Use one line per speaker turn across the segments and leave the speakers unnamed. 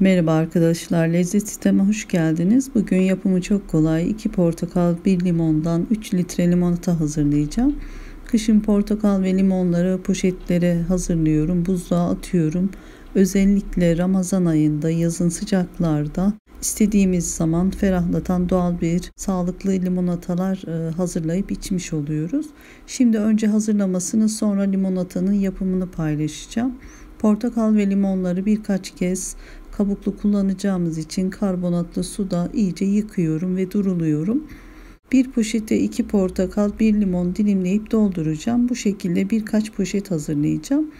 Merhaba arkadaşlar, lezzet sisteme hoş geldiniz. Bugün yapımı çok kolay. 2 portakal, 1 limondan 3 litre limonata hazırlayacağım. Kışın portakal ve limonları poşetlere hazırlıyorum, buzluğa atıyorum. Özellikle Ramazan ayında, yazın sıcaklarda istediğimiz zaman ferahlatan doğal bir sağlıklı limonatalar e, hazırlayıp içmiş oluyoruz. Şimdi önce hazırlamasını sonra limonatanın yapımını paylaşacağım. Portakal ve limonları birkaç kez Kabuklu kullanacağımız için karbonatlı suda iyice yıkıyorum ve duruluyorum. Bir poşete iki portakal, bir limon dilimleyip dolduracağım. Bu şekilde birkaç poşet hazırlayacağım.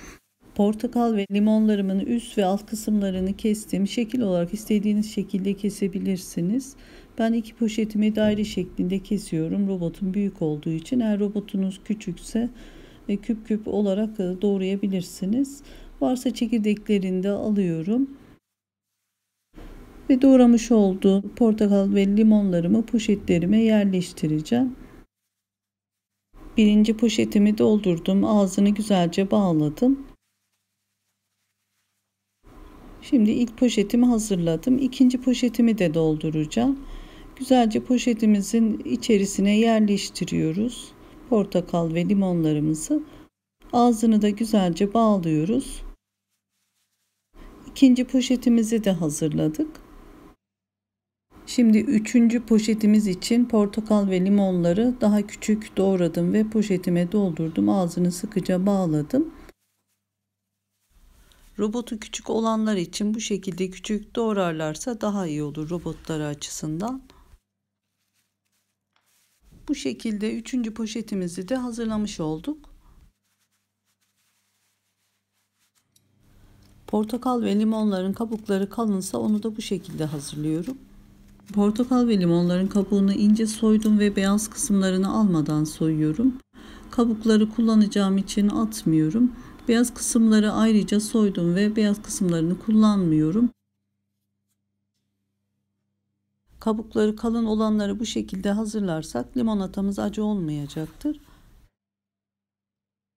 Portakal ve limonlarımın üst ve alt kısımlarını kestim. Şekil olarak istediğiniz şekilde kesebilirsiniz. Ben iki poşetimi daire şeklinde kesiyorum. Robotun büyük olduğu için. Eğer robotunuz küçükse e, küp küp olarak e, doğrayabilirsiniz. Varsa çekirdeklerini de alıyorum ve doğramış olduğum portakal ve limonlarımı poşetlerime yerleştireceğim. Birinci poşetimi doldurdum. Ağzını güzelce bağladım. Şimdi ilk poşetimi hazırladım. İkinci poşetimi de dolduracağım. Güzelce poşetimizin içerisine yerleştiriyoruz portakal ve limonlarımızı. Ağzını da güzelce bağlıyoruz. İkinci poşetimizi de hazırladık. Şimdi üçüncü poşetimiz için portakal ve limonları daha küçük doğradım ve poşetime doldurdum. Ağzını sıkıca bağladım. Robotu küçük olanlar için bu şekilde küçük doğrarlarsa daha iyi olur robotları açısından. Bu şekilde üçüncü poşetimizi de hazırlamış olduk. Portakal ve limonların kabukları kalınsa onu da bu şekilde hazırlıyorum. Portakal ve limonların kabuğunu ince soydum ve beyaz kısımlarını almadan soyuyorum. Kabukları kullanacağım için atmıyorum. Beyaz kısımları ayrıca soydum ve beyaz kısımlarını kullanmıyorum. Kabukları kalın olanları bu şekilde hazırlarsak limonatamız acı olmayacaktır.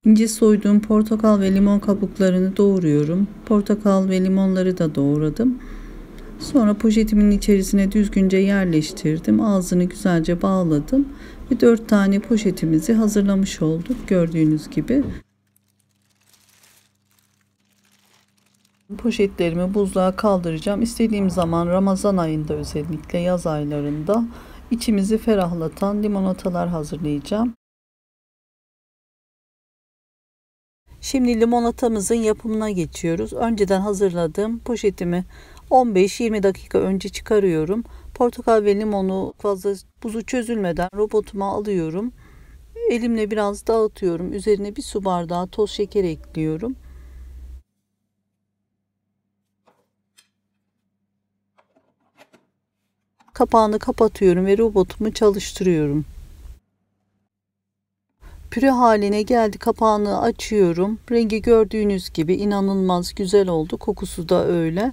İnce soyduğum portakal ve limon kabuklarını doğruyorum. Portakal ve limonları da doğradım. Sonra poşetimin içerisine düzgünce yerleştirdim. Ağzını güzelce bağladım ve dört tane poşetimizi hazırlamış olduk gördüğünüz gibi. Poşetlerimi buzluğa kaldıracağım. İstediğim zaman Ramazan ayında özellikle yaz aylarında içimizi ferahlatan limonatalar hazırlayacağım. Şimdi limonatamızın yapımına geçiyoruz. Önceden hazırladığım poşetimi 15-20 dakika önce çıkarıyorum. Portakal ve limonu fazla buzu çözülmeden robotuma alıyorum. Elimle biraz dağıtıyorum. Üzerine bir su bardağı toz şeker ekliyorum. Kapağını kapatıyorum ve robotumu çalıştırıyorum. Püre haline geldi. Kapağını açıyorum. Rengi gördüğünüz gibi inanılmaz güzel oldu. Kokusu da öyle.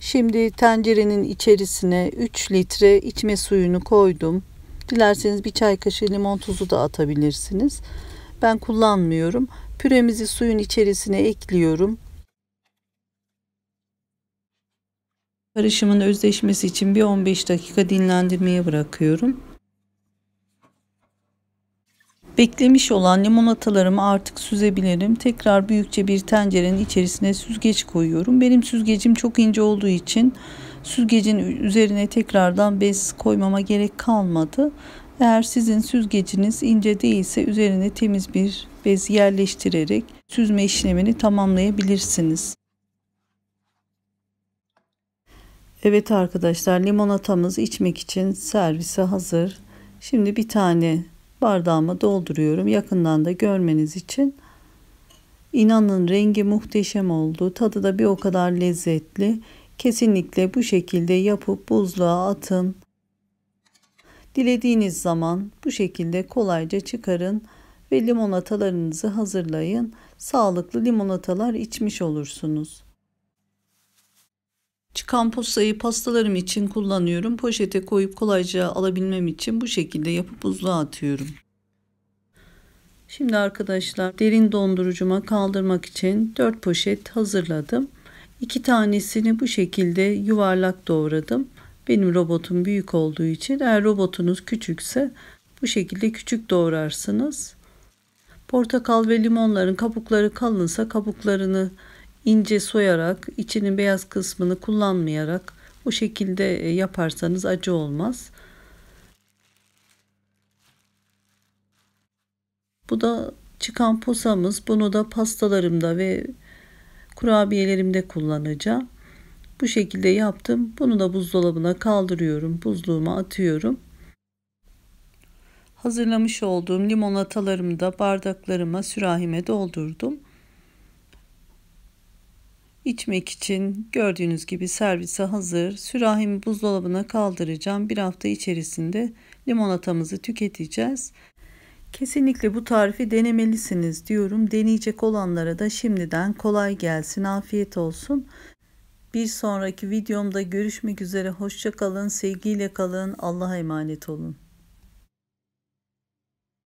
Şimdi tencerenin içerisine 3 litre içme suyunu koydum. Dilerseniz bir çay kaşığı limon tuzu da atabilirsiniz. Ben kullanmıyorum. Püremizi suyun içerisine ekliyorum. Karışımın özleşmesi için bir 15 dakika dinlendirmeye bırakıyorum. Beklemiş olan limonatalarımı artık süzebilirim. Tekrar büyükçe bir tencerenin içerisine süzgeç koyuyorum. Benim süzgecim çok ince olduğu için süzgecin üzerine tekrardan bez koymama gerek kalmadı. Eğer sizin süzgeciniz ince değilse üzerine temiz bir bez yerleştirerek süzme işlemini tamamlayabilirsiniz. Evet arkadaşlar limonatamız içmek için servise hazır. Şimdi bir tane bardağıma dolduruyorum. Yakından da görmeniz için. İnanın rengi muhteşem oldu. Tadı da bir o kadar lezzetli. Kesinlikle bu şekilde yapıp buzluğa atın. Dilediğiniz zaman bu şekilde kolayca çıkarın ve limonatalarınızı hazırlayın. Sağlıklı limonatalar içmiş olursunuz. Çıkan posayı pastalarım için kullanıyorum. Poşete koyup kolayca alabilmem için bu şekilde yapıp buzluğa atıyorum. Şimdi arkadaşlar derin dondurucuma kaldırmak için 4 poşet hazırladım. 2 tanesini bu şekilde yuvarlak doğradım. Benim robotum büyük olduğu için eğer robotunuz küçükse bu şekilde küçük doğrarsınız. Portakal ve limonların kabukları kalınsa kabuklarını ince soyarak içinin beyaz kısmını kullanmayarak bu şekilde e, yaparsanız acı olmaz. Bu da çıkan posamız. Bunu da pastalarımda ve kurabiyelerimde kullanacağım. Bu şekilde yaptım. Bunu da buzdolabına kaldırıyorum. Buzluğuma atıyorum. Hazırlamış olduğum limonatalarımı da bardaklarıma, sürahime doldurdum. İçmek için gördüğünüz gibi servise hazır. Sürahimi buzdolabına kaldıracağım. Bir hafta içerisinde limonatamızı tüketeceğiz. Kesinlikle bu tarifi denemelisiniz diyorum. Deneyecek olanlara da şimdiden kolay gelsin, afiyet olsun. Bir sonraki videomda görüşmek üzere. Hoşçakalın. sevgiyle kalın. Allah'a emanet olun.